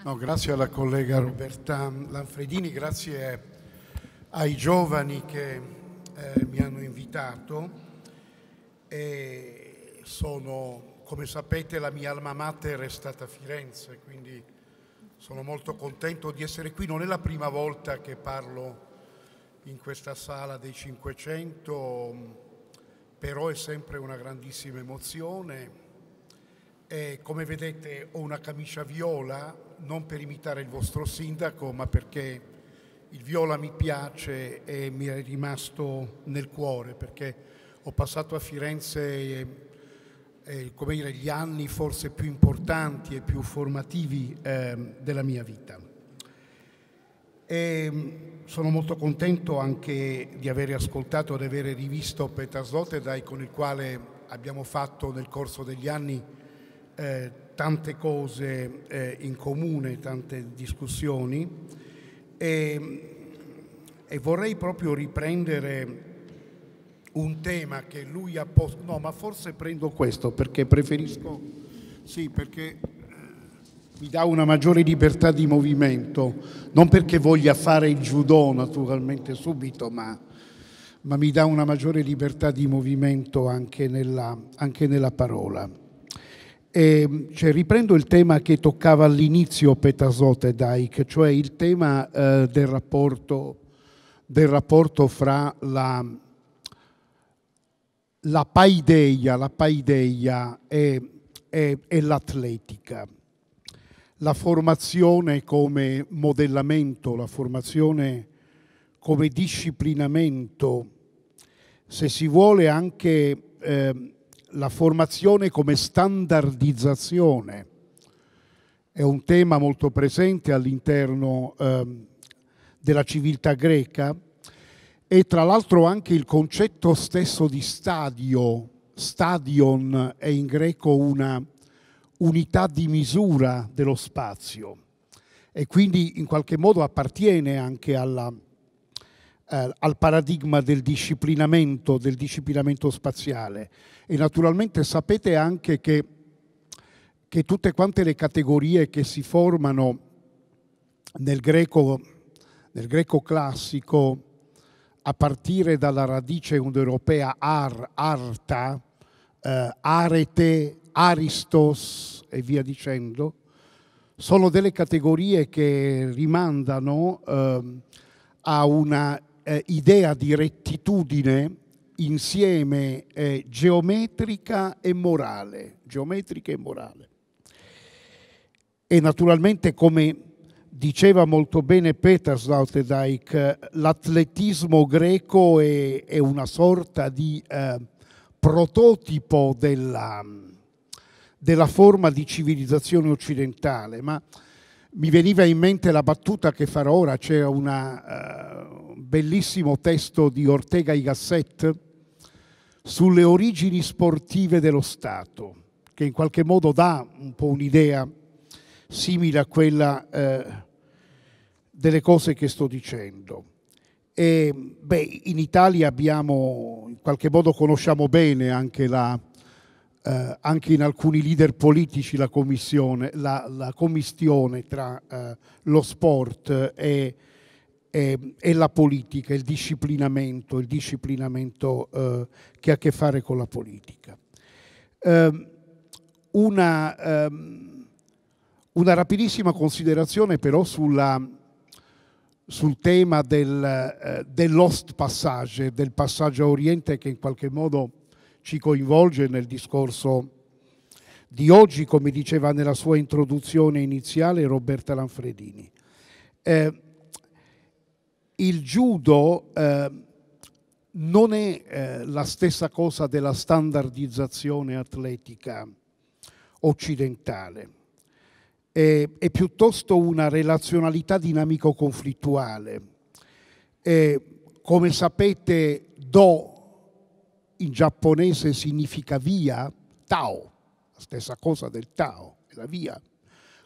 No, grazie alla collega Roberta Lanfredini, grazie ai giovani che eh, mi hanno invitato. E sono, come sapete, la mia alma mater è stata Firenze, quindi sono molto contento di essere qui. Non è la prima volta che parlo in questa sala dei 500, però è sempre una grandissima emozione. E come vedete ho una camicia viola non per imitare il vostro sindaco, ma perché il viola mi piace e mi è rimasto nel cuore, perché ho passato a Firenze eh, eh dire, gli anni forse più importanti e più formativi eh, della mia vita. E ehm, sono molto contento anche di aver ascoltato, e di aver rivisto Peter Sloterdijk con il quale abbiamo fatto nel corso degli anni eh, tante cose eh, in comune, tante discussioni e, e, vorrei proprio riprendere un tema che lui ha posto, no ma forse prendo questo perché preferisco, sì perché eh, mi dà una maggiore libertà di movimento, non perché voglia fare il judo naturalmente subito, ma, ma mi dà una maggiore libertà di movimento anche nella, anche nella parola. E, ehm, cioè, riprendo il tema che toccava all'inizio Petasot e Dijk, cioè il tema eh, del, rapporto, del, rapporto, fra la, la paideia, la paideia e, e, e l'atletica la formazione come modellamento, la formazione come disciplinamento, se si vuole anche eh, la formazione come standardizzazione è un tema molto presente all'interno eh, della civiltà greca e tra l'altro anche il concetto stesso di stadio, stadion è in greco una unità di misura dello spazio e quindi in qualche modo appartiene anche alla eh, al paradigma del disciplinamento, del disciplinamento spaziale. E naturalmente sapete anche che, che tutte quante le categorie che si formano nel greco, nel greco classico, a partire dalla radice europea ar, arta, eh, arete, aristos e via dicendo, sono delle categorie che rimandano eh, a una eh, idea di rettitudine insieme eh, geometrica e morale, geometrica e morale. E naturalmente, come diceva molto bene Peter Sloterdijk, eh, l'atletismo greco è, è, una sorta di eh, prototipo della, della, forma di civilizzazione occidentale, ma mi veniva in mente la battuta che farò ora, c'era una... Eh, bellissimo testo di Ortega y Gasset sulle origini sportive dello Stato, che in qualche modo dà un po' un'idea simile a quella eh, delle cose che sto dicendo. E, beh, in Italia abbiamo, in qualche modo conosciamo bene anche, la, eh, anche in alcuni leader politici la, commissione, la, la commistione tra eh, lo sport e eh, è la politica, il disciplinamento, il disciplinamento eh, che ha a che fare con la politica. Eh, una, ehm, una, rapidissima considerazione però sulla, sul tema del, eh, dell'host passage, del passaggio a Oriente che in qualche modo ci coinvolge nel discorso di oggi, come diceva nella sua introduzione iniziale Roberta Lanfredini. Eh, il judo eh, non è eh, la stessa cosa della standardizzazione atletica occidentale, è, è piuttosto una relazionalità dinamico-conflittuale. come sapete, do in giapponese significa via, tao, la stessa cosa del tao, la via,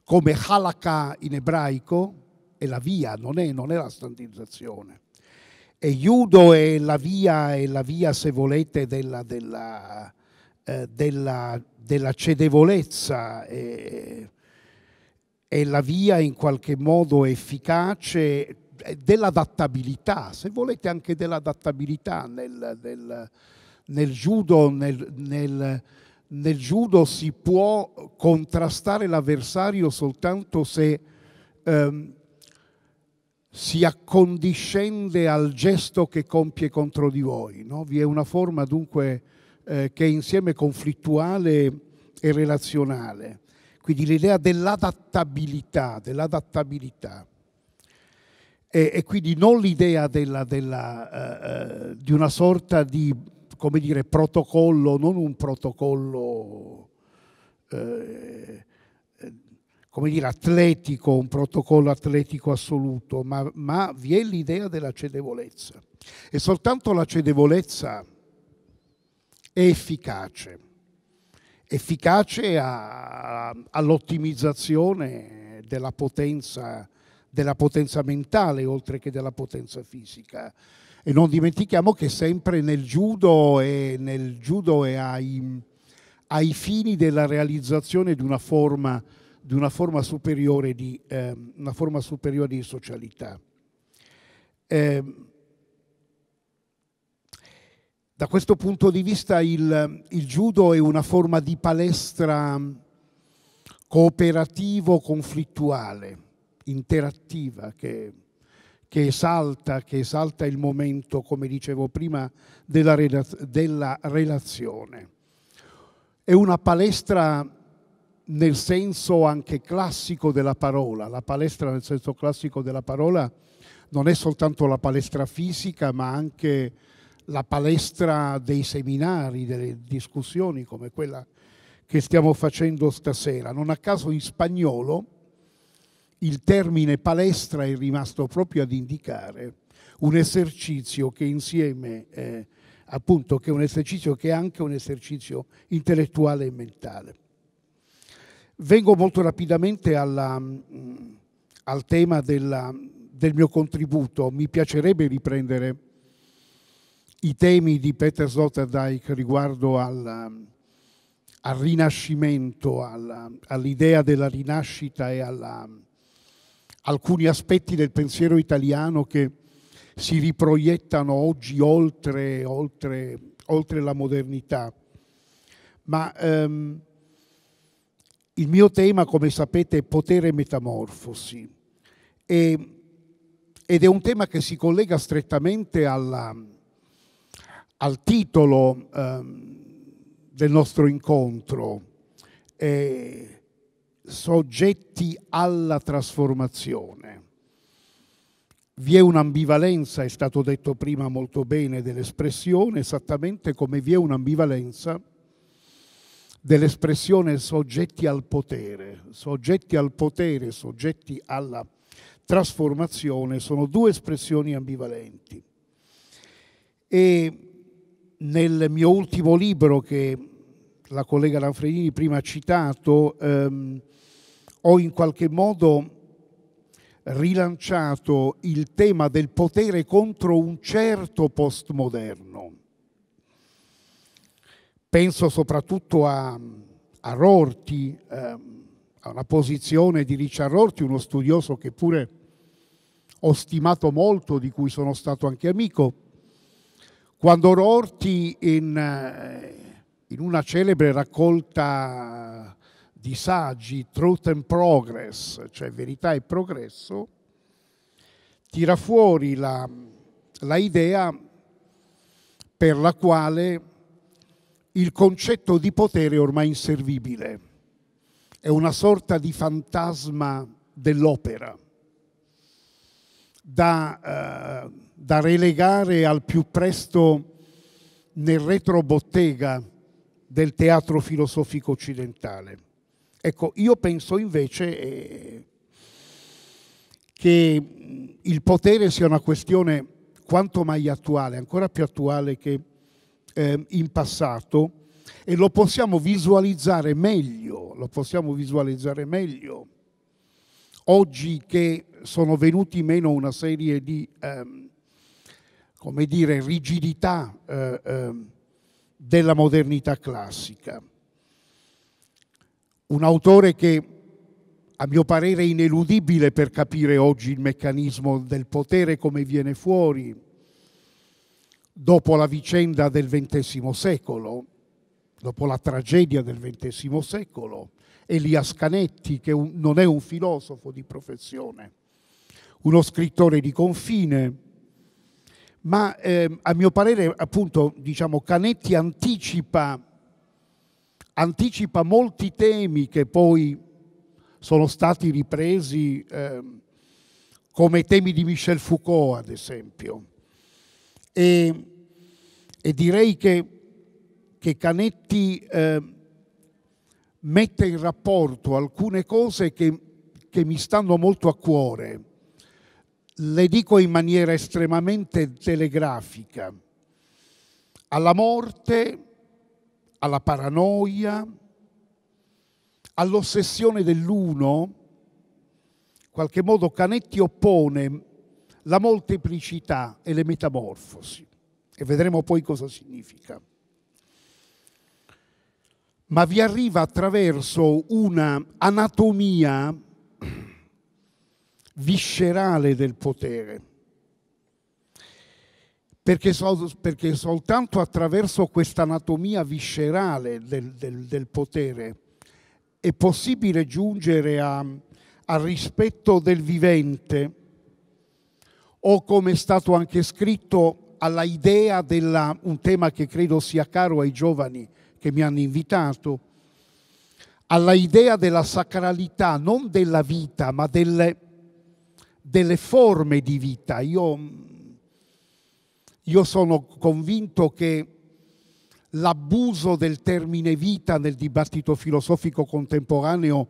come halakha in ebraico è la via, non è, non è la standardizzazione. E Judo è la via, è la via se volete, della, della, eh, della, della cedevolezza, eh, è la via in qualche modo efficace eh, dell'adattabilità, se volete anche dell'adattabilità nel, nel, nel judo, nel, nel, nel judo si può contrastare l'avversario soltanto se ehm, si accondiscende al gesto che compie contro di voi. No? Vi è una forma dunque eh, che è insieme conflittuale e relazionale. Quindi l'idea dell'adattabilità, dell'adattabilità. E, e, quindi non l'idea della, della, eh, eh di una sorta di, come dire, protocollo, non un protocollo eh, come dire, atletico, un protocollo atletico assoluto, ma, ma vi è l'idea della cedevolezza. E soltanto la cedevolezza è efficace, efficace all'ottimizzazione della potenza, della potenza mentale oltre che della potenza fisica. E non dimentichiamo che sempre nel judo e, nel judo e ai, ai fini della realizzazione di una forma di una forma superiore di, eh, forma superiore di socialità. Eh, da questo punto di vista il, il, judo è una forma di palestra cooperativo-conflittuale, interattiva, che, che, esalta, che, esalta, il momento, come dicevo prima, della, della relazione. È una palestra nel senso anche classico della parola. La palestra nel senso classico della parola non è soltanto la palestra fisica, ma anche la palestra dei seminari, delle discussioni come quella che stiamo facendo stasera. Non a caso in spagnolo il termine palestra è rimasto proprio ad indicare un esercizio che insieme, eh, appunto, che è un esercizio che è anche un esercizio intellettuale e mentale. Vengo molto rapidamente alla, mm, al tema della, del mio contributo. Mi piacerebbe riprendere i temi di Peter Sloterdijk riguardo al, mm, al rinascimento, all'idea della rinascita e alla, mm, alcuni aspetti del pensiero italiano che si riproiettano oggi oltre, oltre, oltre la modernità. Ma ehm, il mio tema, come sapete, è potere metamorfosi e, ed è un tema che si collega strettamente alla, al titolo eh, del nostro incontro, eh, soggetti alla trasformazione. Vi è un'ambivalenza, è stato detto prima molto bene, dell'espressione, esattamente come vi è un'ambivalenza dell'espressione soggetti al potere. Soggetti al potere, soggetti alla trasformazione sono due espressioni ambivalenti. E nel mio ultimo libro che la collega Lanfredini prima ha citato, ehm, ho in qualche modo rilanciato il tema del potere contro un certo postmoderno. Penso soprattutto a, a Rorti, ehm, a una posizione di Richard Rorti, uno studioso che pure ho stimato molto, di cui sono stato anche amico. Quando Rorti in, eh, in una celebre raccolta di saggi, Truth and Progress, cioè verità e progresso, tira fuori la, la idea per la quale il concetto di potere è ormai inservibile, è una sorta di fantasma dell'opera da, eh, da relegare al più presto nel retrobottega del teatro filosofico occidentale. Ecco, io penso invece eh, che il potere sia una questione quanto mai attuale, ancora più attuale che eh, in passato e lo possiamo visualizzare meglio, lo possiamo visualizzare meglio. Oggi che sono venuti meno una serie di, ehm, come dire, rigidità eh, eh, della modernità classica. Un autore che a mio parere è ineludibile per capire oggi il meccanismo del potere come viene fuori, dopo la vicenda del XX secolo, dopo la tragedia del XX secolo, Elias Canetti, che un, non è un filosofo di professione, uno scrittore di confine, ma eh, a mio parere appunto diciamo, Canetti anticipa, anticipa, molti temi che poi sono stati ripresi eh, come temi di Michel Foucault ad esempio e, e direi che, che Canetti eh, mette in rapporto alcune cose che, che mi stanno molto a cuore. Le dico in maniera estremamente telegrafica. Alla morte, alla paranoia, all'ossessione dell'uno, in qualche modo Canetti oppone la molteplicità e le metamorfosi. E vedremo poi cosa significa. Ma vi arriva attraverso una anatomia viscerale del potere. Perché, sol- perché, soltanto attraverso questa anatomia viscerale del, del, del, potere è possibile giungere al rispetto del vivente o come è stato anche scritto alla idea di un tema che credo sia caro ai giovani che mi hanno invitato, alla idea della sacralità, non della vita, ma delle, delle forme di vita. Io, io sono convinto che l'abuso del termine vita nel dibattito filosofico contemporaneo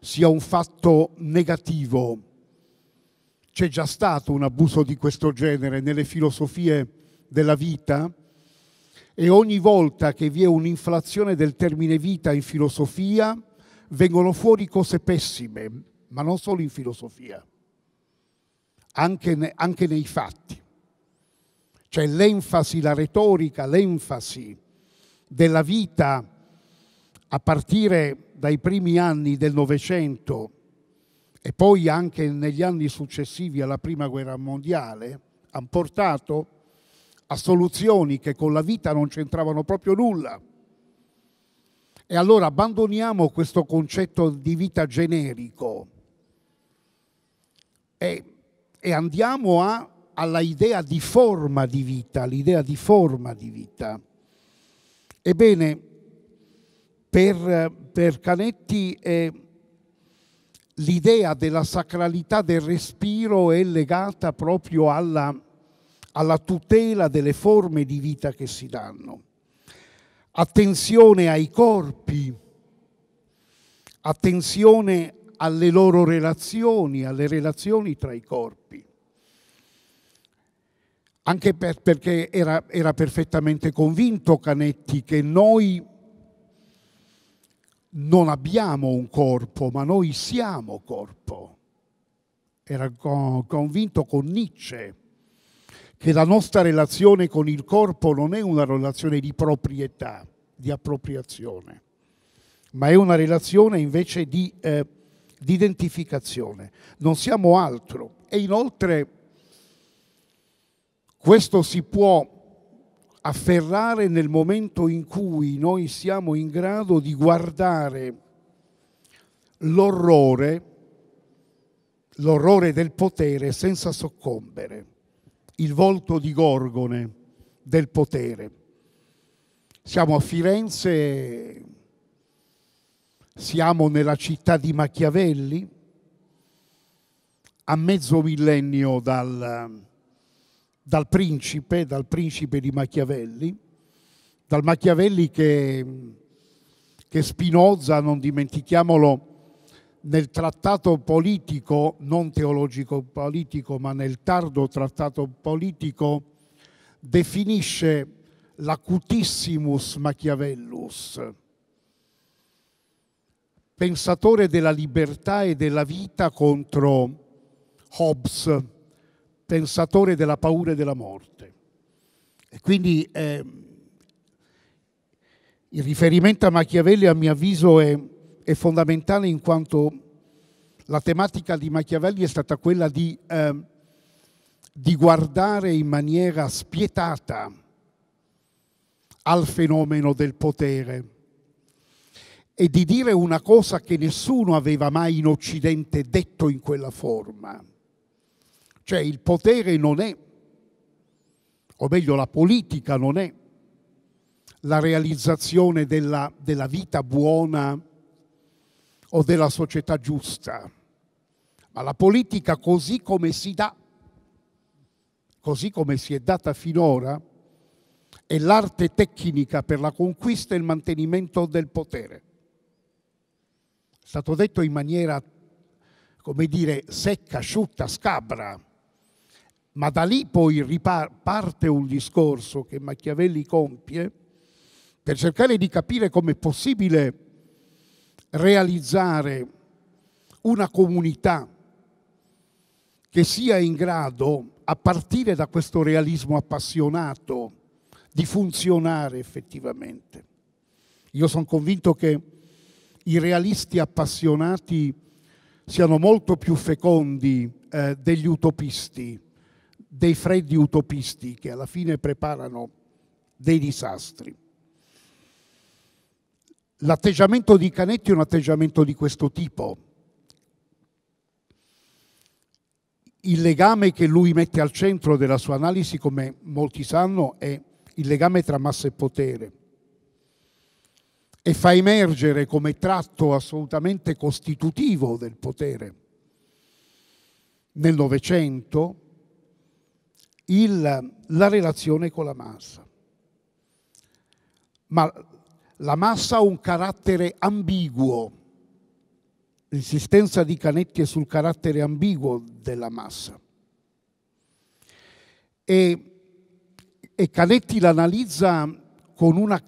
sia un fatto negativo c'è già stato un abuso di questo genere nelle filosofie della vita e ogni volta che vi è un'inflazione del termine vita in filosofia vengono fuori cose pessime, ma non solo in filosofia, anche, ne, anche nei fatti. Cioè l'enfasi, la retorica, l'enfasi della vita a partire dai primi anni del Novecento e poi anche negli anni successivi alla Prima Guerra Mondiale, hanno portato a soluzioni che con la vita non c'entravano proprio nulla. E allora abbandoniamo questo concetto di vita generico e, e andiamo a, alla idea di forma di vita, l'idea di forma di vita. Ebbene, per, per Canetti e l'idea della sacralità del respiro è legata proprio alla, alla tutela delle forme di vita che si danno. Attenzione ai corpi, attenzione alle loro relazioni, alle relazioni tra i corpi. Anche per, perché era, era perfettamente convinto Canetti che noi non abbiamo un corpo, ma noi siamo corpo. Era convinto con Nietzsche che la nostra relazione con il corpo non è una relazione di proprietà, di appropriazione, ma è una relazione invece di eh, identificazione. Non siamo altro. E inoltre questo si può afferrare nel momento in cui noi siamo in grado di guardare l'orrore, l'orrore del potere senza soccombere, il volto di Gorgone del potere. Siamo a Firenze, siamo nella città di Machiavelli, a mezzo millennio dal, dal principe, dal principe di Machiavelli, dal Machiavelli che, che Spinoza, non dimentichiamolo, nel trattato politico, non teologico politico, ma nel tardo trattato politico, definisce l'acutissimus Machiavellus, pensatore della libertà e della vita contro Hobbes, pensatore della paura e della morte. E quindi eh, il riferimento a Machiavelli, a mio avviso, è, è, fondamentale in quanto la tematica di Machiavelli è stata quella di, eh, di guardare in maniera spietata al fenomeno del potere e di dire una cosa che nessuno aveva mai in Occidente detto in quella forma cioè il potere non è, o meglio la politica non è, la realizzazione della, della vita buona o della società giusta, ma la politica così come si dà, così come si è data finora, è l'arte tecnica per la conquista e il mantenimento del potere. È stato detto in maniera, come dire, secca, asciutta, scabra, ma da lì poi riparte un discorso che Machiavelli compie per cercare di capire come è possibile realizzare una comunità che sia in grado, a partire da questo realismo appassionato, di funzionare effettivamente. Io sono convinto che i realisti appassionati siano molto più fecondi eh, degli utopisti dei freddi utopisti che alla fine preparano dei disastri. L'atteggiamento di Canetti è un atteggiamento di questo tipo. Il legame che lui mette al centro della sua analisi, come molti sanno, è il legame tra massa e potere e fa emergere come tratto assolutamente costitutivo del potere nel Novecento il, la relazione con la massa. Ma la massa ha un carattere ambiguo, l'insistenza di Canetti è sul carattere ambiguo della massa. E, e Canetti l'analizza con, una,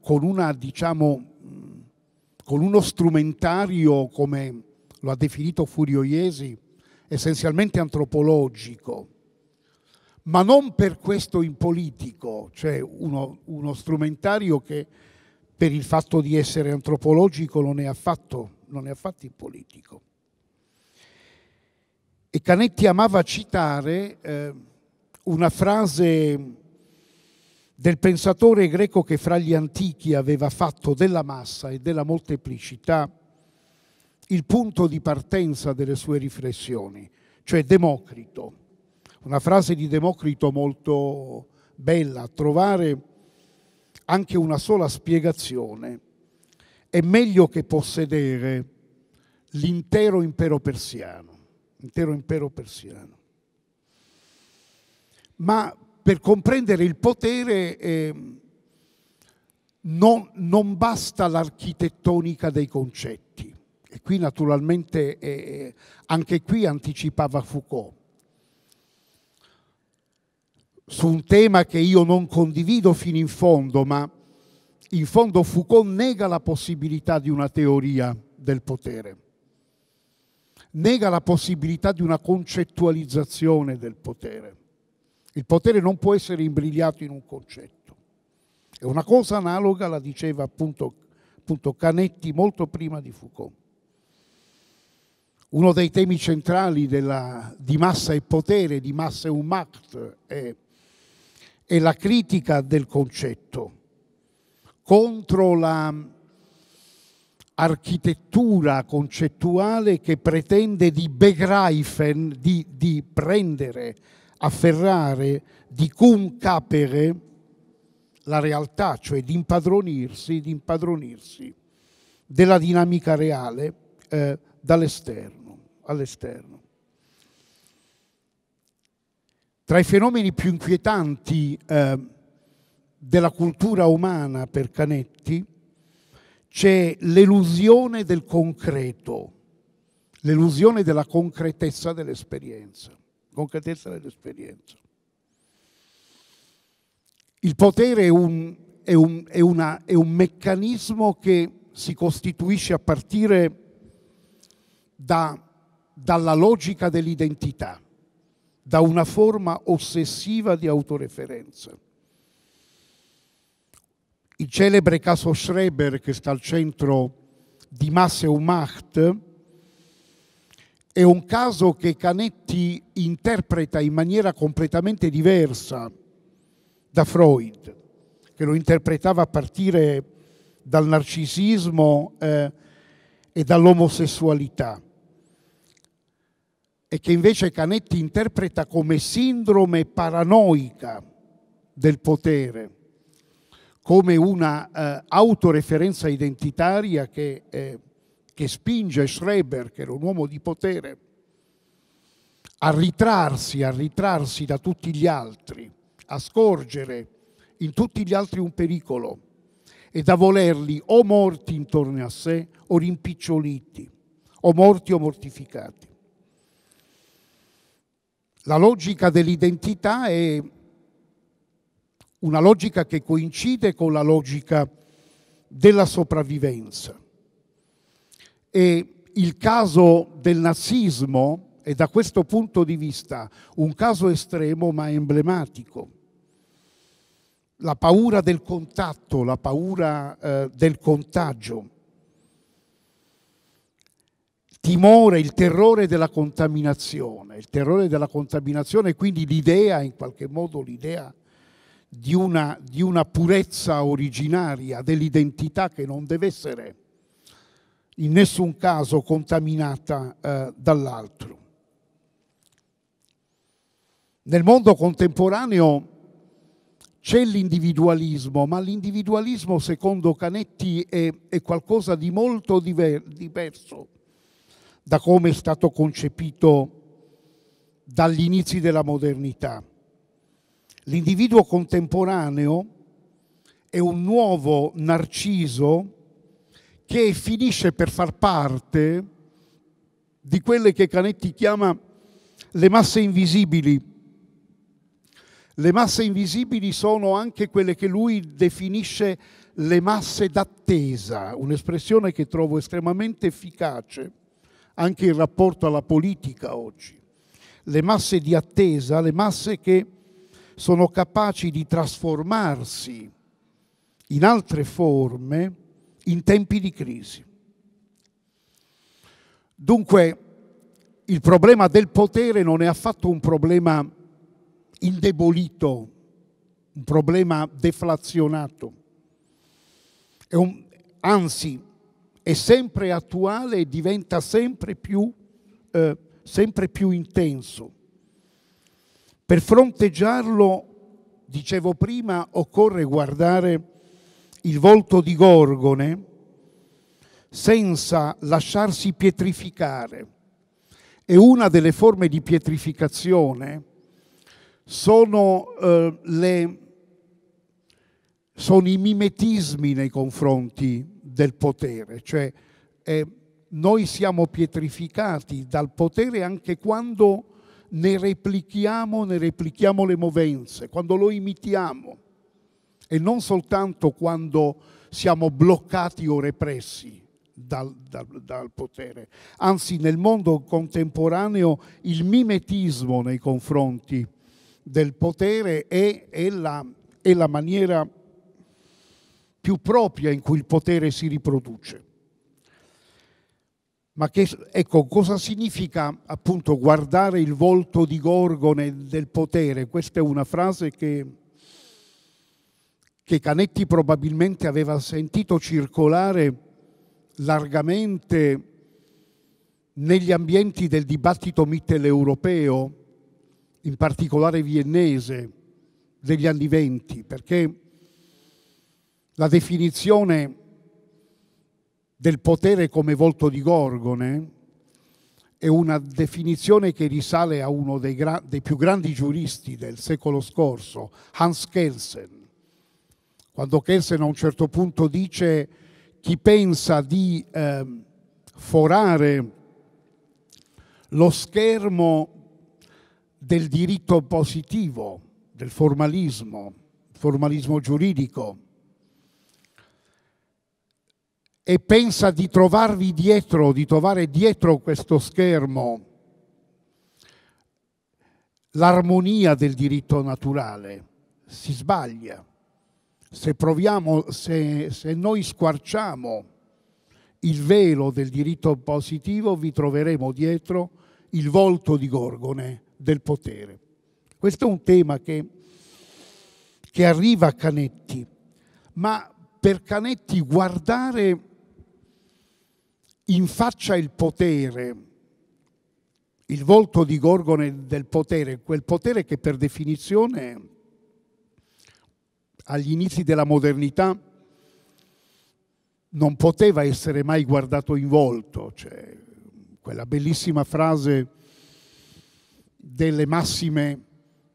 con, una, diciamo, con uno strumentario, come lo ha definito Furio Iesi, essenzialmente antropologico ma non per questo in politico, cioè uno, uno strumentario che per il fatto di essere antropologico non è affatto, non è affatto in politico. E Canetti amava citare eh, una frase del pensatore greco che fra gli antichi aveva fatto della massa e della molteplicità il punto di partenza delle sue riflessioni, cioè Democrito una frase di Democrito molto bella, trovare anche una sola spiegazione è meglio che possedere l'intero impero persiano, intero impero persiano. Ma per comprendere il potere eh, non, non, basta l'architettonica dei concetti. E qui naturalmente eh, eh anche qui anticipava Foucault su un tema che io non condivido fino in fondo, ma in fondo Foucault nega la possibilità di una teoria del potere, nega la possibilità di una concettualizzazione del potere. Il potere non può essere imbrigliato in un concetto. E una cosa analoga la diceva appunto, appunto Canetti molto prima di Foucault. Uno dei temi centrali della, di massa e potere, di massa e un macht, è e la critica del concetto contro la architettura concettuale che pretende di begreifen, di, di prendere, afferrare, di concapere la realtà, cioè di impadronirsi, di impadronirsi della dinamica reale eh, dall'esterno, all'esterno. Tra i fenomeni più inquietanti eh, della cultura umana per Canetti c'è l'elusione del concreto, l'elusione della concretezza dell'esperienza, concretezza dell'esperienza. Il potere è un, è, un, è, una, è un meccanismo che si costituisce a partire da, dalla logica dell'identità da una forma ossessiva di autoreferenza. Il celebre caso Schreber, che sta al centro di Masse und Macht, è un caso che Canetti interpreta in maniera completamente diversa da Freud, che lo interpretava a partire dal narcisismo eh, e dall'omosessualità e che invece Canetti interpreta come sindrome paranoica del potere, come una eh, autoreferenza identitaria che, eh, che spinge Schreber, che era un uomo di potere, a ritrarsi, a ritrarsi da tutti gli altri, a scorgere in tutti gli altri un pericolo e da volerli o morti intorno a sé o rimpiccioliti, o morti o mortificati. La logica dell'identità è una logica che coincide con la logica della sopravvivenza. E il caso del nazismo è da questo punto di vista un caso estremo ma emblematico. La paura del contatto, la paura eh, del contagio timore, il terrore della contaminazione, il terrore della contaminazione quindi l'idea, in qualche modo l'idea di una, di una purezza originaria, dell'identità che non deve essere in nessun caso contaminata eh, dall'altro. Nel mondo contemporaneo c'è l'individualismo, ma l'individualismo secondo Canetti è, è qualcosa di molto diver diverso da come è stato concepito dagli inizi della modernità. L'individuo contemporaneo è un nuovo narciso che finisce per far parte di quelle che Canetti chiama le masse invisibili. Le masse invisibili sono anche quelle che lui definisce le masse d'attesa, un'espressione che trovo estremamente efficace anche in rapporto alla politica oggi. Le masse di attesa, le masse che sono capaci di trasformarsi in altre forme in tempi di crisi. Dunque, il problema del potere non è affatto un problema indebolito, un problema deflazionato. È Un, anzi, è sempre attuale e diventa sempre più, eh, sempre più intenso. Per fronteggiarlo, dicevo prima, occorre guardare il volto di Gorgone senza lasciarsi pietrificare. E una delle forme di pietrificazione sono, eh, le, sono i mimetismi nei confronti del potere, cioè eh, noi siamo pietrificati dal potere anche quando ne replichiamo, ne replichiamo le movenze, quando lo imitiamo e non soltanto quando siamo bloccati o repressi. Dal, dal, dal, potere. Anzi, nel mondo contemporaneo il mimetismo nei confronti del potere è, è, la, è la, maniera più propria in cui il potere si riproduce. Ma che, ecco, cosa significa appunto guardare il volto di Gorgone del potere? Questa è una frase che, che Canetti probabilmente aveva sentito circolare largamente negli ambienti del dibattito mitteleuropeo, in particolare viennese, degli anni venti, perché la definizione del potere come volto di Gorgone è una definizione che risale a uno dei, gra- dei più grandi giuristi del secolo scorso, Hans Kelsen, quando Kelsen a un certo punto dice chi pensa di eh, forare lo schermo del diritto positivo, del formalismo, formalismo giuridico, e pensa di trovarvi dietro, di trovare dietro questo schermo l'armonia del diritto naturale, si sbaglia. Se proviamo, se, se noi squarciamo il velo del diritto positivo, vi troveremo dietro il volto di Gorgone del potere. Questo è un tema che, che arriva a Canetti, ma per Canetti guardare in faccia il potere, il volto di Gorgone del potere, quel potere che per definizione agli inizi della modernità non poteva essere mai guardato in volto, cioè quella bellissima frase delle massime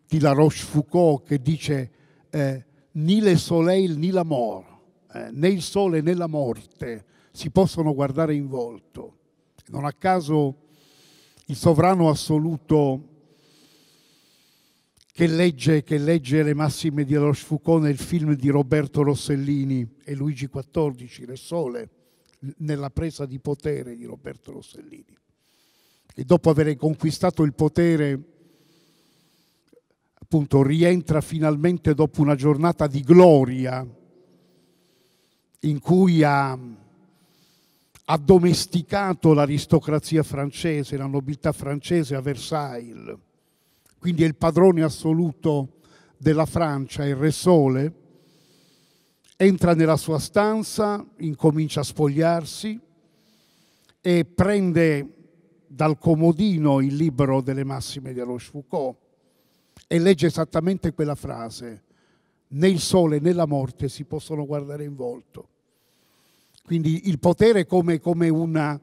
di La Rochefoucauld che dice eh, ni le soleil ni la mort, eh, né il sole né la morte si possono guardare in volto. Non a caso il sovrano assoluto che legge, che legge le massime di Rochefoucauld nel film di Roberto Rossellini e Luigi XIV, Le Sole, nella presa di potere di Roberto Rossellini. E dopo aver conquistato il potere, appunto, rientra finalmente dopo una giornata di gloria in cui ha ha domesticato l'aristocrazia francese, la nobiltà francese a Versailles. Quindi è il padrone assoluto della Francia, il Re Sole. Entra nella sua stanza, incomincia a spogliarsi e prende dal comodino il libro delle massime di Rochefoucauld e legge esattamente quella frase, né il sole né la morte si possono guardare in volto. Quindi il potere come, come una,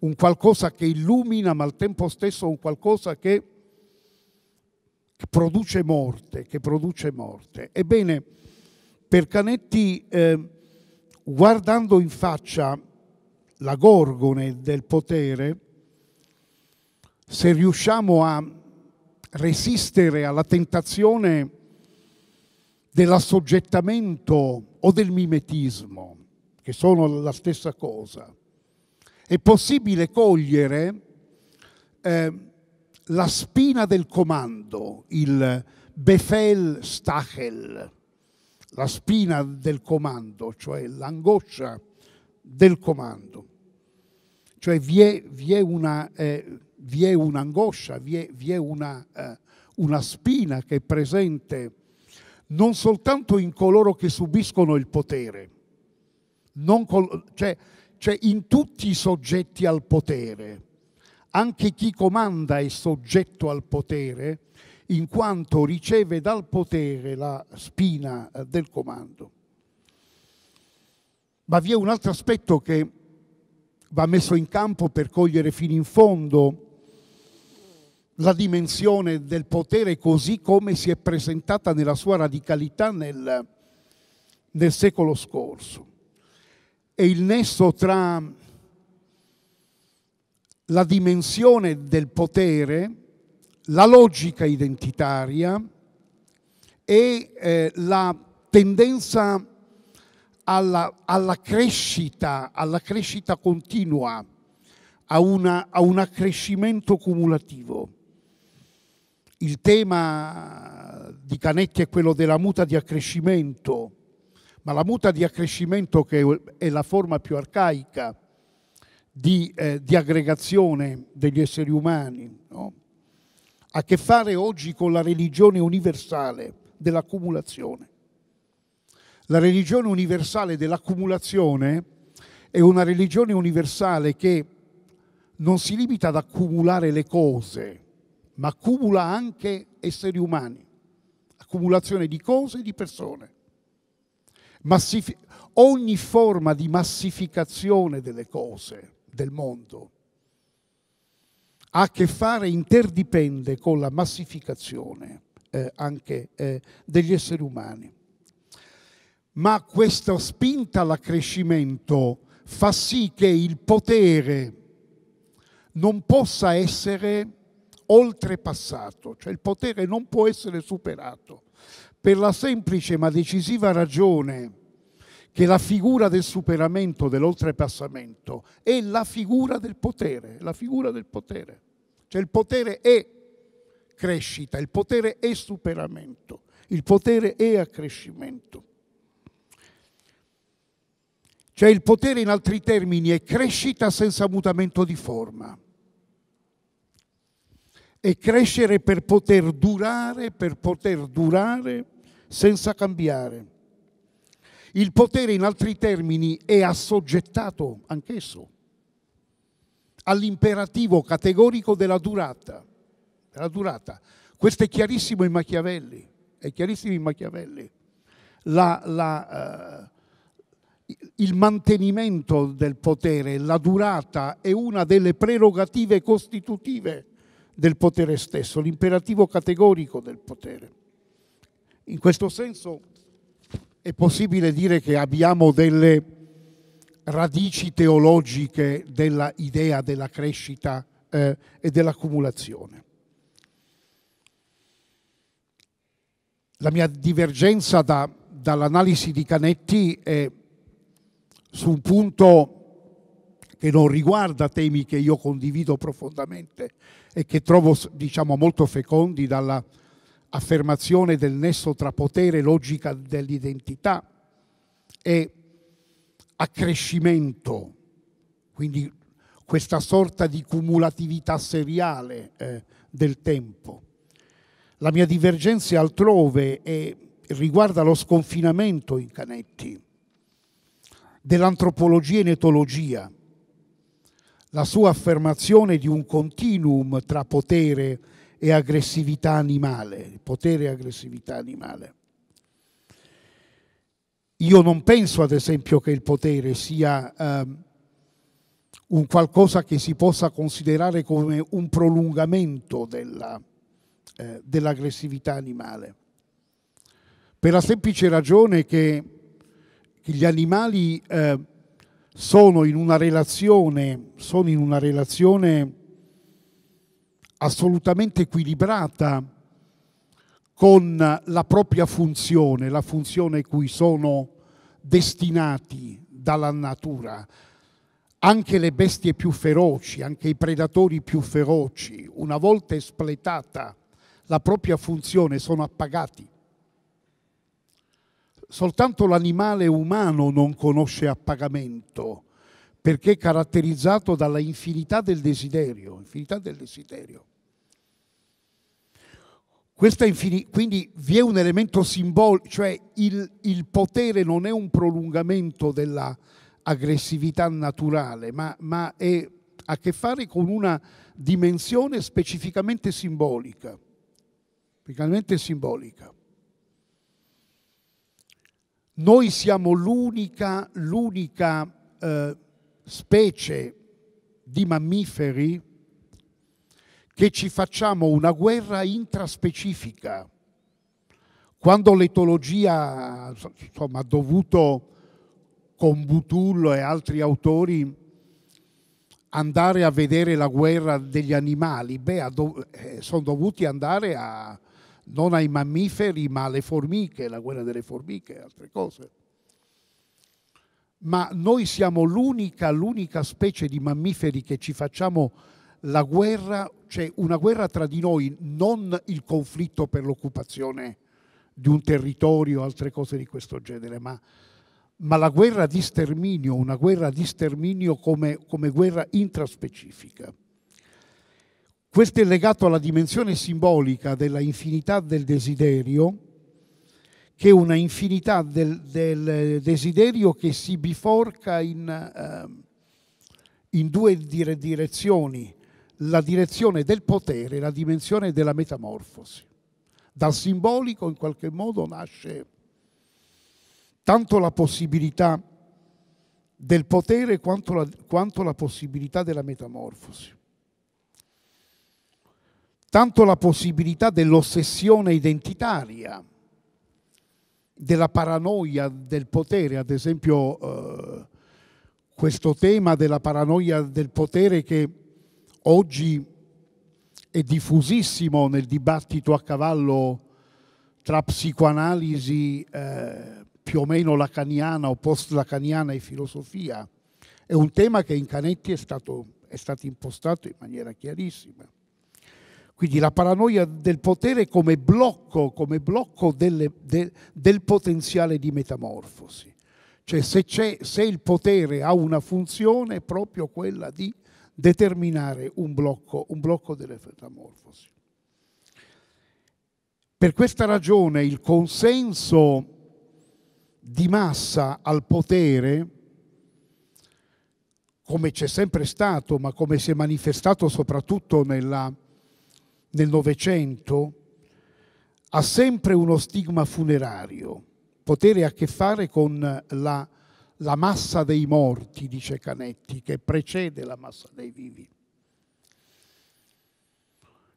un qualcosa che illumina, ma al tempo stesso un qualcosa che, produce morte, che produce morte. Ebbene, per Canetti, eh, guardando in faccia la gorgone del potere, se riusciamo a resistere alla tentazione dell'assoggettamento o del mimetismo, che sono la stessa cosa. È possibile cogliere eh, la spina del comando, il Befel Stachel, la spina del comando, cioè l'angoscia del comando. Cioè vi è, vi è, una, eh, vi è un'angoscia, vi è, vi è una, eh, una spina che è presente non soltanto in coloro che subiscono il potere, col, cioè, cioè in tutti i soggetti al potere. Anche chi comanda è soggetto al potere, in quanto riceve dal potere la spina eh, del comando. Ma vi è un altro aspetto che va messo in campo per cogliere fino in fondo la dimensione del potere così come si è presentata nella sua radicalità nel, nel secolo scorso e il nesso tra la dimensione del potere, la logica identitaria e eh, la tendenza alla, alla, crescita, alla crescita continua, a, una, a un accrescimento cumulativo. Il tema di Canetti è quello della muta di accrescimento, ma la muta di accrescimento che è la forma più arcaica di, eh, di aggregazione degli esseri umani, no? ha a che fare oggi con la religione universale dell'accumulazione. La religione universale dell'accumulazione è una religione universale che non si limita ad accumulare le cose, ma accumula anche esseri umani, accumulazione di cose e di persone. Massif- ogni forma di massificazione delle cose, del mondo, ha a che fare, interdipende con la massificazione eh, anche eh, degli esseri umani. Ma questa spinta all'accrescimento fa sì che il potere non possa essere oltrepassato, cioè il potere non può essere superato per la semplice ma decisiva ragione che la figura del superamento, dell'oltrepassamento, è la figura del potere, la figura del potere. Cioè il potere è crescita, il potere è superamento, il potere è accrescimento. Cioè il potere in altri termini è crescita senza mutamento di forma. E crescere per poter durare, per poter durare senza cambiare. Il potere, in altri termini, è assoggettato anch'esso all'imperativo categorico della durata. Della durata. Questo è chiarissimo in Machiavelli, è chiarissimo in Machiavelli. La, la, uh, il mantenimento del potere, la durata è una delle prerogative costitutive del potere stesso, l'imperativo categorico del potere. In questo senso è possibile dire che abbiamo delle radici teologiche della idea della crescita eh, e dell'accumulazione. La mia divergenza da, dall'analisi di Canetti è su un punto che non riguarda temi che io condivido profondamente e che trovo diciamo, molto fecondi dalla affermazione del nesso tra potere e logica dell'identità e accrescimento, quindi questa sorta di cumulatività seriale eh, del tempo. La mia divergenza è altrove e riguarda lo sconfinamento in Canetti dell'antropologia in etologia, la sua affermazione di un continuum tra potere e e aggressività animale, potere e aggressività animale. Io non penso, ad esempio, che il potere sia eh, un qualcosa che si possa considerare come un prolungamento della, eh, dell'aggressività animale, per la semplice ragione che gli animali eh, sono in una relazione, sono in una relazione assolutamente equilibrata con la propria funzione, la funzione cui sono destinati dalla natura. Anche le bestie più feroci, anche i predatori più feroci, una volta espletata la propria funzione, sono appagati. Soltanto l'animale umano non conosce appagamento perché è caratterizzato dalla infinità del desiderio, infinità del desiderio. Infin... quindi vi è un elemento simbolico, cioè il, il, potere non è un prolungamento dell'aggressività naturale, ma, ma è, a che fare con una dimensione specificamente simbolica, specificamente simbolica. Noi siamo l'unica, l'unica eh, specie di mammiferi che ci facciamo una guerra intraspecifica. Quando l'etologia insomma, ha dovuto, con Butullo e altri autori, andare a vedere la guerra degli animali, beh, dov eh, sono dovuti andare a, non ai mammiferi, ma alle formiche, la guerra delle formiche e altre cose ma noi siamo l'unica, l'unica specie di mammiferi che ci facciamo la guerra, cioè una guerra tra di noi, non il conflitto per l'occupazione di un territorio, o altre cose di questo genere, ma, ma la guerra di sterminio, una guerra di sterminio come, come guerra intraspecifica. Questo è legato alla dimensione simbolica della infinità del desiderio, che una infinità del, del desiderio che si biforca in, eh, in due dire, direzioni, la direzione del potere e la dimensione della metamorfosi. Dal simbolico in qualche modo nasce tanto la possibilità del potere quanto la, quanto la possibilità della metamorfosi tanto la possibilità dell'ossessione identitaria della paranoia del potere, ad esempio eh, questo tema della paranoia del potere che oggi è diffusissimo nel dibattito a cavallo tra psicoanalisi eh, più o meno lacaniana o post-lacaniana e filosofia. È un tema che in Canetti è stato, è stato impostato in maniera chiarissima. Quindi la paranoia del potere come blocco, come blocco delle, de, del potenziale di metamorfosi. Cioè se, se, il potere ha una funzione è proprio quella di determinare un blocco, un blocco delle metamorfosi. Per questa ragione il consenso di massa al potere, come c'è sempre stato, ma come si è manifestato soprattutto nella nel Novecento ha sempre uno stigma funerario. Potere a che fare con la, la massa dei morti, dice Canetti, che precede la massa dei vivi.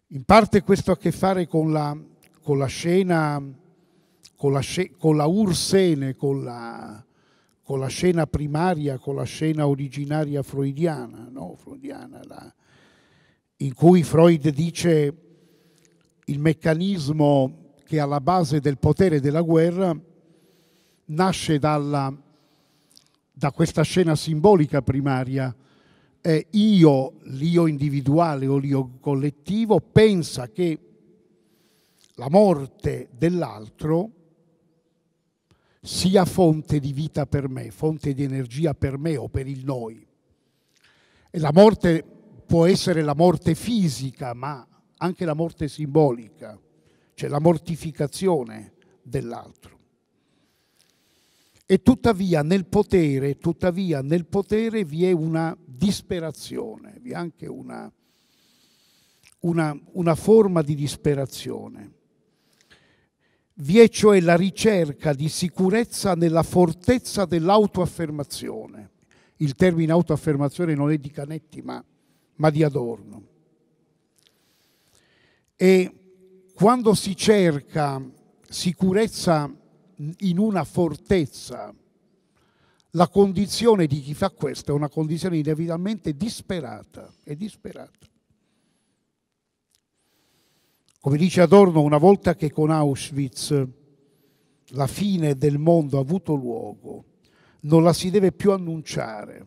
In parte questo ha a che fare con la, con la scena, con la, con la ursene, con la, con la, scena primaria, con la scena originaria freudiana, no? freudiana in cui Freud dice il meccanismo che è alla base del potere della guerra nasce dalla, da questa scena simbolica primaria. Eh, io, l'io individuale o l'io collettivo, pensa che la morte dell'altro sia fonte di vita per me, fonte di energia per me o per il noi. E la morte può essere la morte fisica, ma anche la morte simbolica, cioè la mortificazione dell'altro. E tuttavia nel potere, tuttavia nel potere vi è una disperazione, vi è anche una, una, una forma di disperazione. Vi è cioè la ricerca di sicurezza nella fortezza dell'autoaffermazione. Il termine autoaffermazione non è di Canetti, ma, ma di Adorno. E quando si cerca sicurezza in una fortezza, la condizione di chi fa questo è una condizione inevitabilmente disperata, è disperata. Come dice Adorno, una volta che con Auschwitz la fine del mondo ha avuto luogo, non la si deve più annunciare,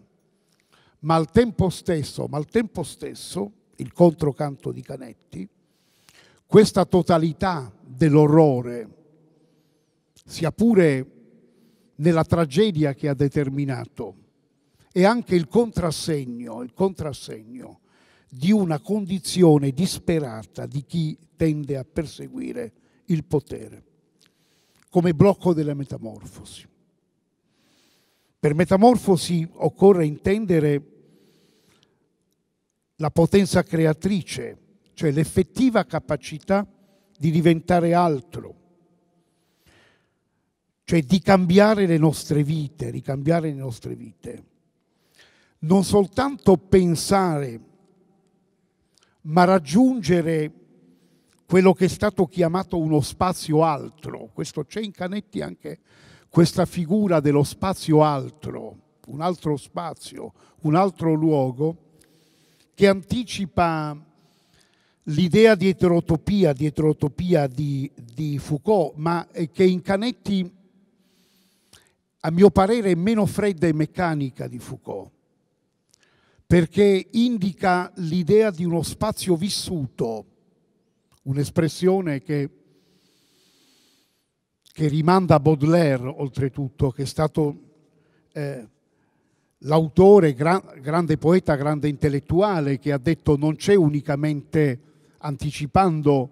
ma al tempo stesso, ma al tempo stesso, il controcanto di Canetti, questa totalità dell'orrore, sia pure nella tragedia che ha determinato, è anche il contrassegno, il contrassegno di una condizione disperata di chi tende a perseguire il potere, come blocco della metamorfosi. Per metamorfosi occorre intendere la potenza creatrice cioè l'effettiva capacità di diventare altro, cioè di cambiare le nostre vite, ricambiare le nostre vite. Non soltanto pensare, ma raggiungere quello che è stato chiamato uno spazio altro. Questo c'è in Canetti anche questa figura dello spazio altro, un altro spazio, un altro luogo, che anticipa l'idea di eterotopia, di, eterotopia di, di Foucault, ma che in Canetti, a mio parere, è meno fredda e meccanica di Foucault, perché indica l'idea di uno spazio vissuto, un'espressione che, che, rimanda a Baudelaire, oltretutto, che è stato... Eh, l'autore, grande poeta, grande intellettuale, che ha detto non c'è unicamente anticipando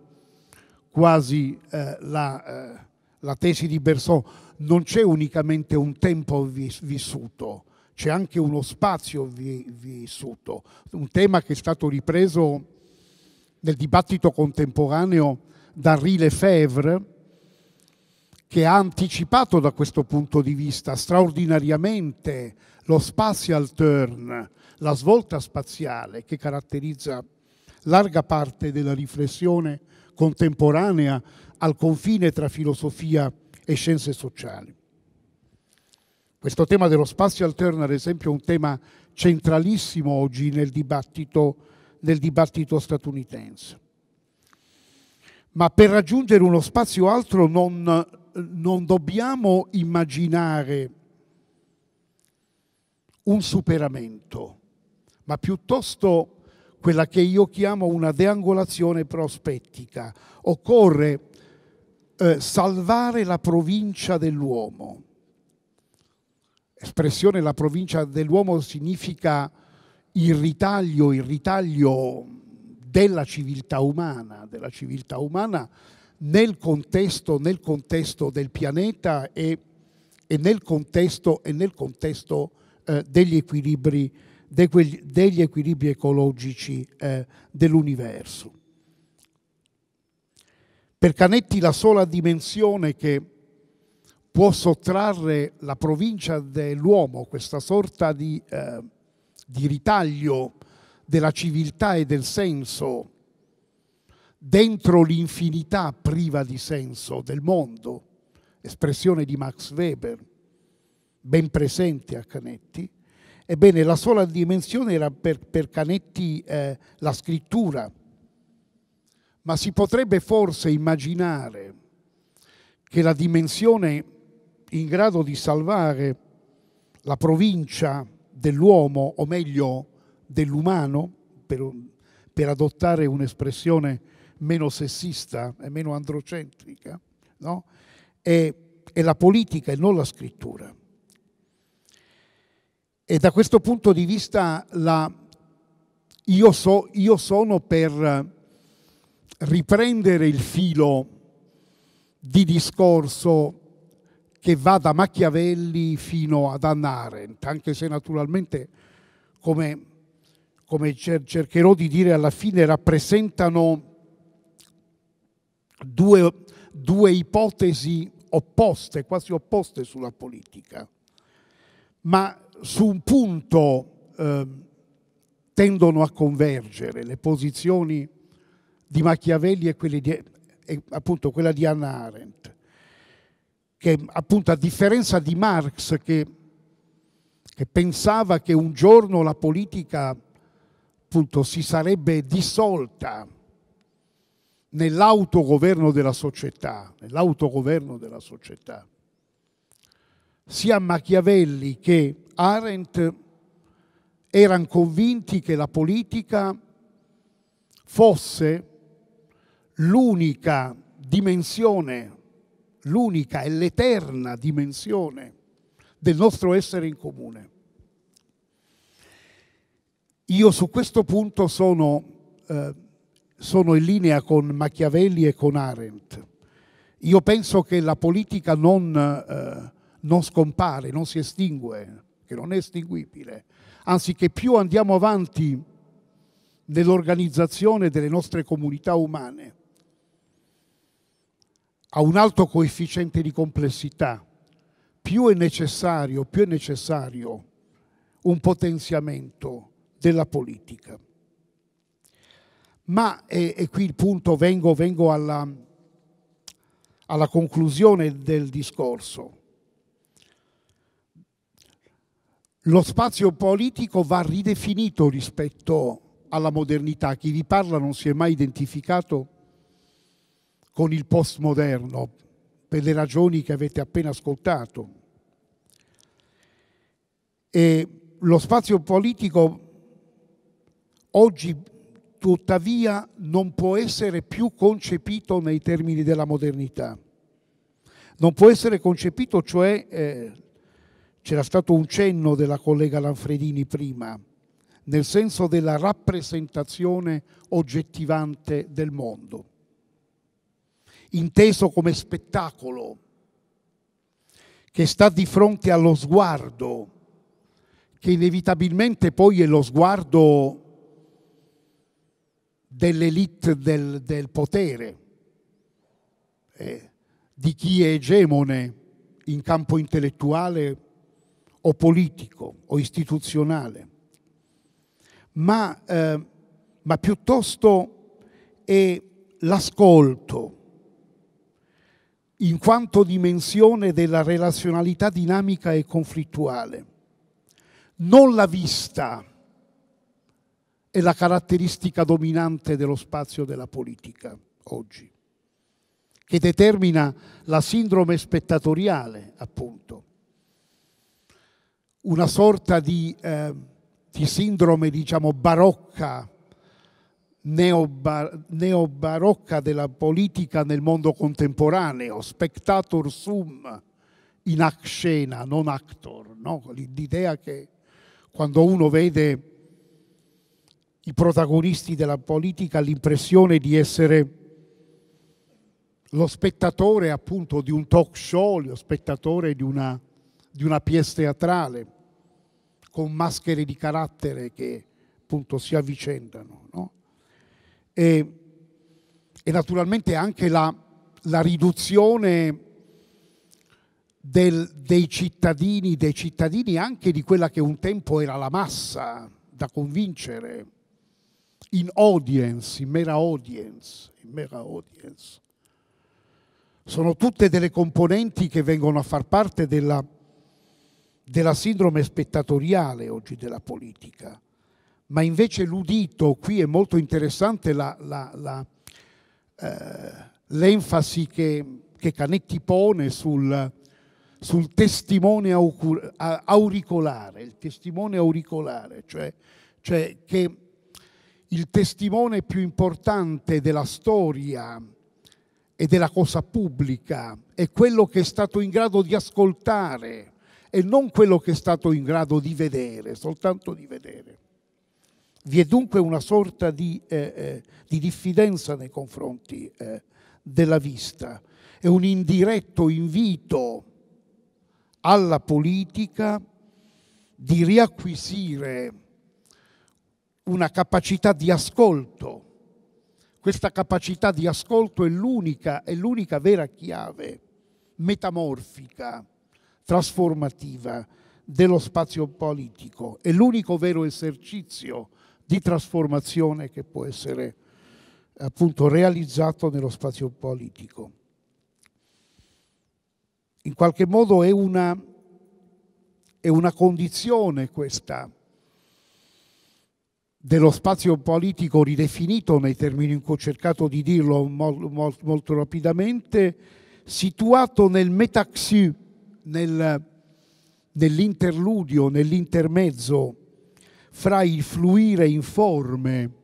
quasi eh, la, eh, la, tesi di Bersot, non c'è unicamente un tempo vissuto, c'è anche uno spazio vi vissuto, un tema che è stato ripreso nel dibattito contemporaneo da Henri Lefebvre, che ha anticipato da questo punto di vista straordinariamente lo spatial turn, la svolta spaziale che caratterizza larga parte della riflessione contemporanea al confine tra filosofia e scienze sociali. Questo tema dello spazio alterno, ad esempio, è un tema centralissimo oggi nel dibattito, nel dibattito statunitense. Ma per raggiungere uno spazio altro non, non dobbiamo immaginare un superamento, ma piuttosto quella che io chiamo una deangolazione prospettica. Occorre eh, salvare la provincia dell'uomo. Espressione la provincia dell'uomo significa il ritaglio, il ritaglio della civiltà umana, della civiltà umana nel contesto, nel contesto del pianeta e, e, nel contesto, e nel contesto eh, degli equilibri degli equilibri ecologici eh, dell'universo. Per Canetti la sola dimensione che può sottrarre la provincia dell'uomo, questa sorta di, eh, di ritaglio della civiltà e del senso, dentro l'infinità priva di senso del mondo, espressione di Max Weber, ben presente a Canetti, Ebbene, la sola dimensione era per, per Canetti eh, la scrittura, ma si potrebbe forse immaginare che la dimensione in grado di salvare la provincia dell'uomo, o meglio dell'umano, per, per adottare un'espressione meno sessista e meno androcentrica, no? è, è la politica e non la scrittura. E da questo punto di vista la, io, so, io sono per riprendere il filo di discorso che va da Machiavelli fino ad Anna Arendt, anche se naturalmente, come, come cercherò di dire alla fine, rappresentano due, due ipotesi opposte, quasi opposte sulla politica. Ma su un punto eh, tendono a convergere le posizioni di Machiavelli e, quelle di, e appunto quella di Anna Arendt, che appunto a differenza di Marx che, che pensava che un giorno la politica appunto si sarebbe dissolta nell'autogoverno della società, nell'autogoverno della società. Sia Machiavelli che Arendt erano convinti che la politica fosse l'unica dimensione, l'unica e l'eterna dimensione del nostro essere in comune. Io su questo punto sono, eh, sono in linea con Machiavelli e con Arendt. Io penso che la politica non, eh, non scompare, non si estingue, che non è estinguibile, anzi che più andiamo avanti nell'organizzazione delle nostre comunità umane, a un alto coefficiente di complessità, più è necessario, più è necessario un potenziamento della politica. Ma, e, e qui il punto, vengo, vengo alla, alla conclusione del discorso, Lo spazio politico va ridefinito rispetto alla modernità. Chi vi parla non si è mai identificato con il postmoderno per le ragioni che avete appena ascoltato. E lo spazio politico oggi tuttavia non può essere più concepito nei termini della modernità. Non può essere concepito cioè eh, c'era stato un cenno della collega Lanfredini prima, nel senso della rappresentazione oggettivante del mondo, inteso come spettacolo che sta di fronte allo sguardo, che inevitabilmente poi è lo sguardo dell'elite del, del, potere, eh, di chi è egemone in campo intellettuale o politico o istituzionale, ma, eh, ma piuttosto è l'ascolto in quanto dimensione della relazionalità dinamica e conflittuale. Non la vista è la caratteristica dominante dello spazio della politica oggi, che determina la sindrome spettatoriale, appunto, una sorta di, eh, di sindrome, diciamo, barocca, neobarocca neo della politica nel mondo contemporaneo, spectator sum in ac scena, non actor, no? l'idea che quando uno vede i protagonisti della politica l'impressione di essere lo spettatore appunto di un talk show, lo spettatore di una, di una pièce teatrale con maschere di carattere che appunto si avvicendano. No? E, e, naturalmente anche la, la riduzione del, dei cittadini, dei cittadini anche di quella che un tempo era la massa da convincere in audience, in mera audience, in mera audience. Sono tutte delle componenti che vengono a far parte della della sindrome spettatoriale oggi della politica, ma invece l'udito, qui è molto interessante eh, l'enfasi eh, che, che, Canetti pone sul, sul testimone auricolare, il testimone auricolare, cioè, cioè che il testimone più importante della storia e della cosa pubblica è quello che è stato in grado di ascoltare e non quello che è stato in grado di vedere, soltanto di vedere. Vi è dunque una sorta di, eh, eh, di diffidenza nei confronti eh, della vista, è un indiretto invito alla politica di riacquisire una capacità di ascolto. Questa capacità di ascolto è l'unica, è l'unica vera chiave metamorfica trasformativa dello spazio politico. È l'unico vero esercizio di trasformazione che può essere appunto realizzato nello spazio politico. In qualche modo è una, è una condizione questa dello spazio politico ridefinito nei termini in cui ho cercato di dirlo molto, molto, rapidamente, situato nel metaxu nel, nell'interludio, nell'intermezzo fra il fluire informe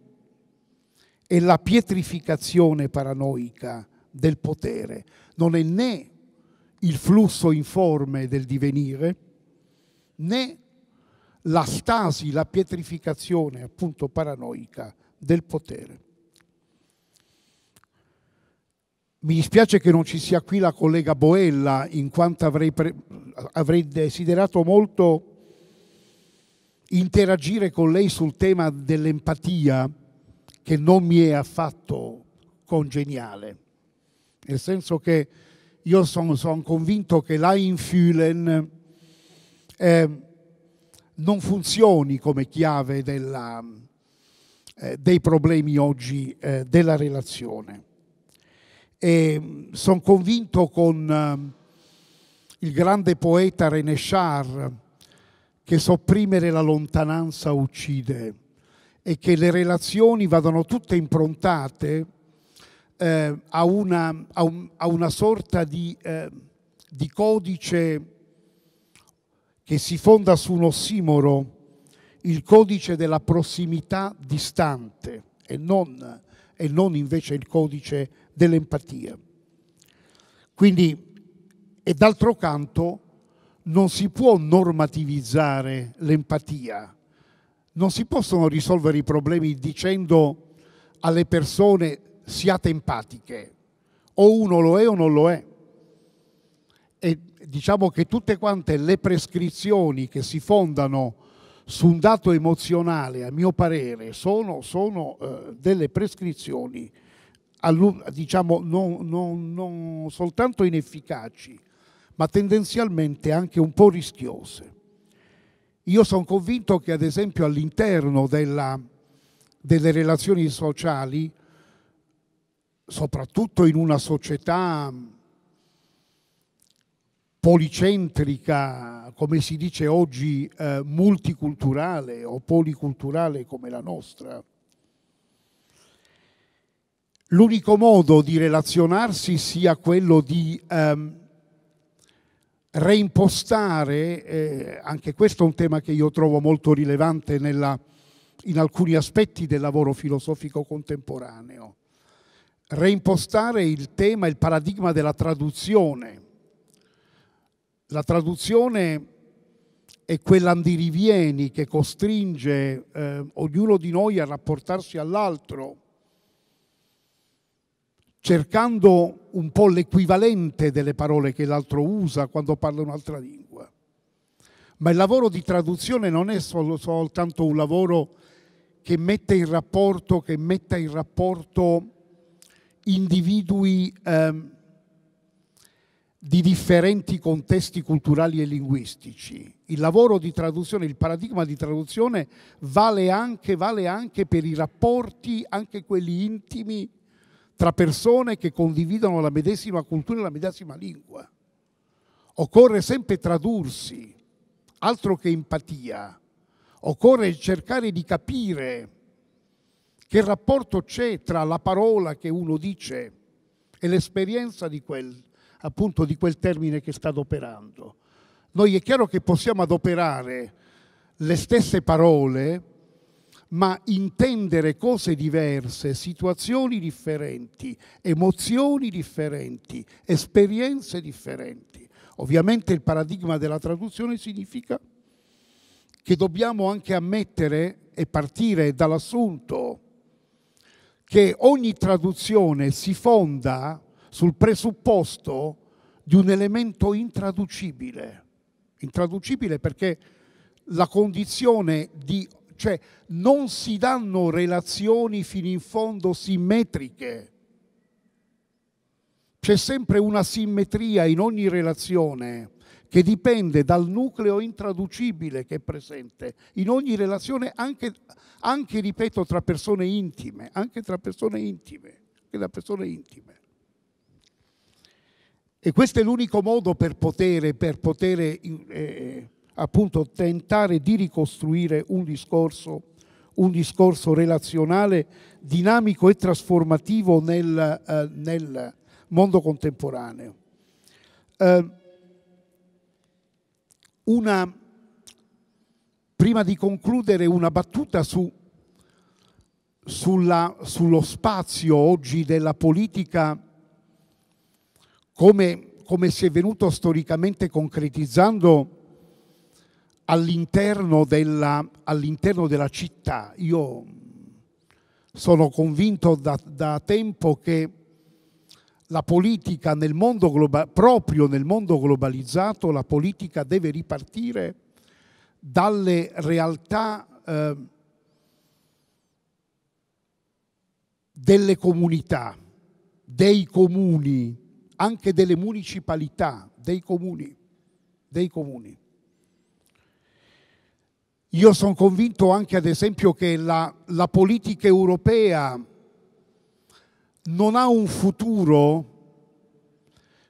e la pietrificazione paranoica del potere. Non è né il flusso informe del divenire, né la stasi, la pietrificazione appunto paranoica del potere. Mi dispiace che non ci sia qui la collega Boella, in quanto avrei, avrei desiderato molto interagire con lei sul tema dell'empatia che non mi è affatto congeniale, nel senso che io sono, sono convinto che la Infulen eh, non funzioni come chiave della, eh, dei problemi oggi eh, della relazione e mm, sono convinto con ehm, il grande poeta René Char che sopprimere la lontananza uccide e che le relazioni vadano tutte improntate eh, a, una, a, un, a, una, sorta di, eh, di codice che si fonda su un ossimoro, il codice della prossimità distante e non, e non invece il codice dell'empatia. Quindi, e d'altro canto, non si può normativizzare l'empatia, non si possono risolvere i problemi dicendo alle persone siate empatiche, o uno lo è o non lo è. E diciamo che tutte quante le prescrizioni che si fondano su un dato emozionale, a mio parere, sono, sono eh, delle prescrizioni diciamo, non, non, non soltanto inefficaci, ma tendenzialmente anche un po' rischiose. Io sono convinto che ad esempio all'interno delle relazioni sociali, soprattutto in una società policentrica, come si dice oggi, eh, multiculturale o policulturale come la nostra, l'unico modo di relazionarsi sia quello di ehm, reimpostare, eh, anche questo è un tema che io trovo molto rilevante nella, in alcuni aspetti del lavoro filosofico contemporaneo, reimpostare il tema, il paradigma della traduzione. La traduzione è quell'andirivieni che costringe eh, ognuno di noi a rapportarsi all'altro cercando un po' l'equivalente delle parole che l'altro usa quando parla un'altra lingua. Ma il lavoro di traduzione non è solo, soltanto un lavoro che mette in rapporto, che metta in rapporto individui eh, di differenti contesti culturali e linguistici. Il lavoro di traduzione, il paradigma di traduzione vale anche, vale anche per i rapporti, anche quelli intimi tra persone che condividono la medesima cultura e la medesima lingua. Occorre sempre tradursi, altro che empatia. Occorre cercare di capire che rapporto c'è tra la parola che uno dice e l'esperienza di quel, appunto, di quel termine che sta adoperando. Noi è chiaro che possiamo adoperare le stesse parole ma intendere cose diverse, situazioni differenti, emozioni differenti, esperienze differenti. Ovviamente il paradigma della traduzione significa che dobbiamo anche ammettere e partire dall'assunto che ogni traduzione si fonda sul presupposto di un elemento intraducibile. Intraducibile perché la condizione di cioè non si danno relazioni fino in fondo simmetriche. C'è sempre una simmetria in ogni relazione che dipende dal nucleo intraducibile che è presente in ogni relazione, anche, anche ripeto, tra persone intime, anche tra persone intime, anche da persone intime. E questo è l'unico modo per poter, per poter eh, appunto tentare di ricostruire un discorso, un discorso relazionale dinamico e trasformativo nel, eh, nel mondo contemporaneo. Eh, una, prima di concludere una battuta su, sulla, sullo spazio oggi della politica come, come si è venuto storicamente concretizzando all'interno della, all'interno della città. Io sono convinto da, da, tempo che la politica nel mondo globa, proprio nel mondo globalizzato, la politica deve ripartire dalle realtà eh, delle comunità, dei comuni, anche delle municipalità, dei comuni, dei comuni. Io sono convinto anche, ad esempio, che la, la politica europea non ha un futuro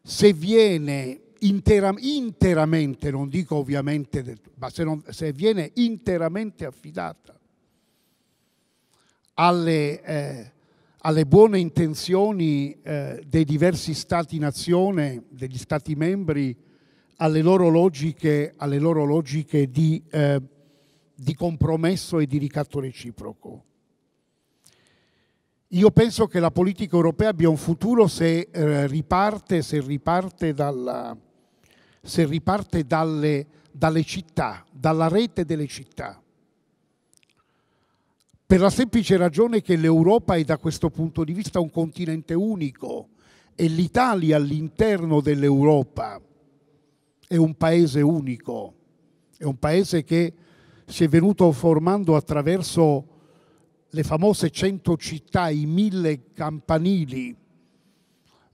se viene intera, interamente, non dico ovviamente, ma se, non, se viene interamente affidata alle, eh, alle buone intenzioni eh, dei diversi stati nazione, degli stati membri, alle loro logiche, alle loro logiche di... Eh, di compromesso e di ricatto reciproco. Io penso che la politica europea abbia un futuro se eh, riparte, se riparte, dalla, se riparte dalle, dalle città, dalla rete delle città. Per la semplice ragione che l'Europa è da questo punto di vista un continente unico e l'Italia all'interno dell'Europa è un paese unico, è un paese che si è venuto formando attraverso le famose cento città, i mille campanili,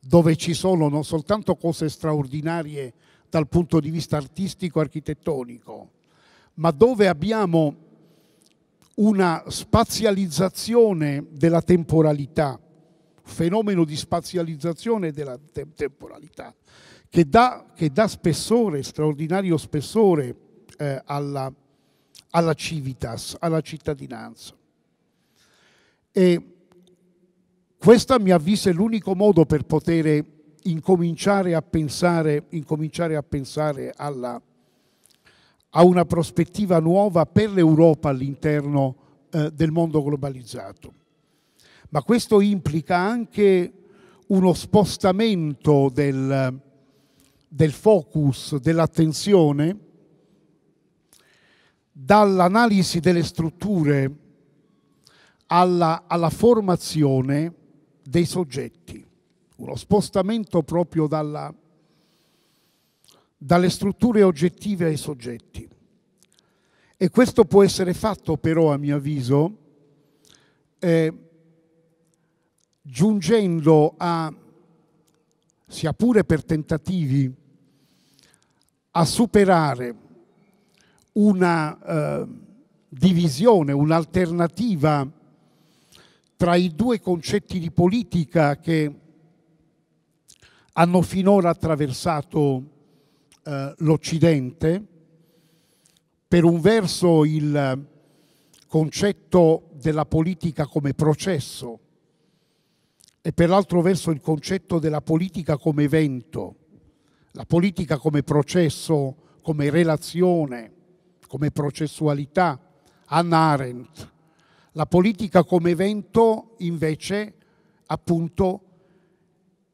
dove ci sono non soltanto cose straordinarie dal punto di vista artistico e architettonico, ma dove abbiamo una spazializzazione della temporalità, fenomeno di spazializzazione della te temporalità, che dà, che dà, spessore, straordinario spessore eh, alla alla civitas, alla cittadinanza. E questo a mio avviso è l'unico modo per poter incominciare a pensare, incominciare a, pensare alla, a una prospettiva nuova per l'Europa all'interno eh, del mondo globalizzato. Ma questo implica anche uno spostamento del, del focus, dell'attenzione dall'analisi delle strutture alla, alla, formazione dei soggetti, uno spostamento proprio dalla, dalle strutture oggettive ai soggetti. E questo può essere fatto però, a mio avviso, eh, giungendo a, sia pure per tentativi, a superare una eh, divisione, un'alternativa tra i due concetti di politica che hanno finora attraversato eh, l'Occidente, per un verso il concetto della politica come processo e per l'altro verso il concetto della politica come evento, la politica come processo, come relazione, come processualità, Anna Arendt. La politica come evento, invece, appunto,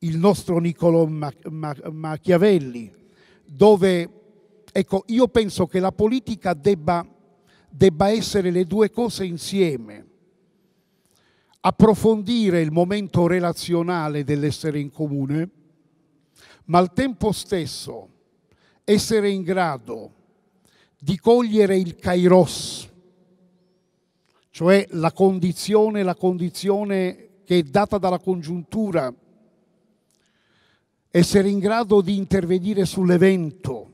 il nostro Niccolò Machiavelli, dove, ecco, io penso che la politica debba, debba essere le due cose insieme, approfondire il momento relazionale dell'essere in comune, ma al tempo stesso essere in grado di cogliere il kairos, cioè la condizione, la condizione che è data dalla congiuntura, essere in grado di intervenire sull'evento,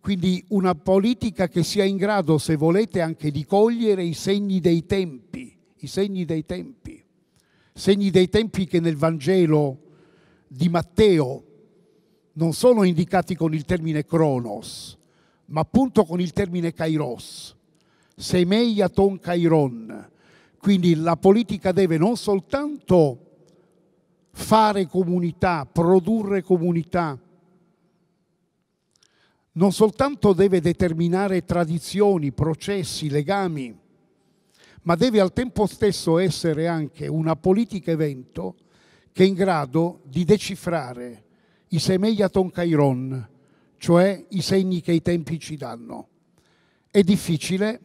quindi una politica che sia in grado, se volete, anche di cogliere i segni dei tempi, i segni dei tempi, segni dei tempi che nel Vangelo di Matteo non sono indicati con il termine cronos, ma appunto con il termine kairos, semeia ton kairon. Quindi la politica deve non soltanto fare comunità, produrre comunità, non soltanto deve determinare tradizioni, processi, legami, ma deve al tempo stesso essere anche una politica evento che è in grado di decifrare i Semeia kairon, cioè i segni che i tempi ci danno. È difficile,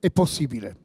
è possibile.